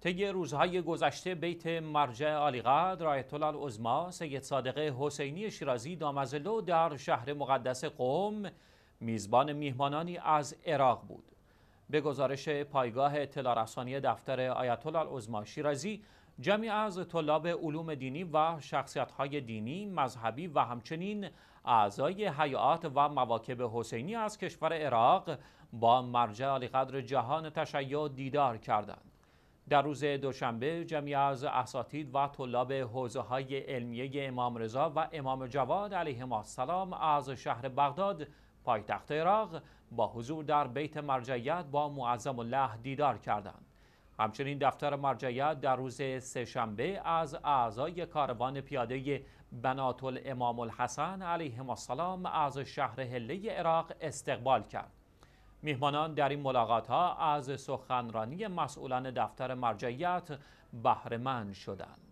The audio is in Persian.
طی روزهای گذشته بیت مرجع عالیقدر آیت الله العظما سید صادق حسینی شیرازی دامزلو در شهر مقدس قوم میزبان میهمانانی از عراق بود به گزارش پایگاه اطلاع رسانی دفتر آیت الله شیرازی جمعی از طلاب علوم دینی و شخصیت‌های دینی، مذهبی و همچنین اعضای حیات و مواکب حسینی از کشور عراق با مرجع علیقدر جهان تشیع دیدار کردند. در روز دوشنبه جمعی از اساتید و طلاب حوزه های علمیه امام رضا و امام جواد علیهما السلام از شهر بغداد پایتخت عراق با حضور در بیت مرجعیت با معظم الله دیدار کردند همچنین دفتر مرجعیت در روز سهشنبه از اعضای کاروان پیاده بنات امام الحسن علیه السلام از شهر هله عراق استقبال کرد میهمانان در این ملاقات ها از سخنرانی مسئولان دفتر مرجعیت بهرهمند شدند.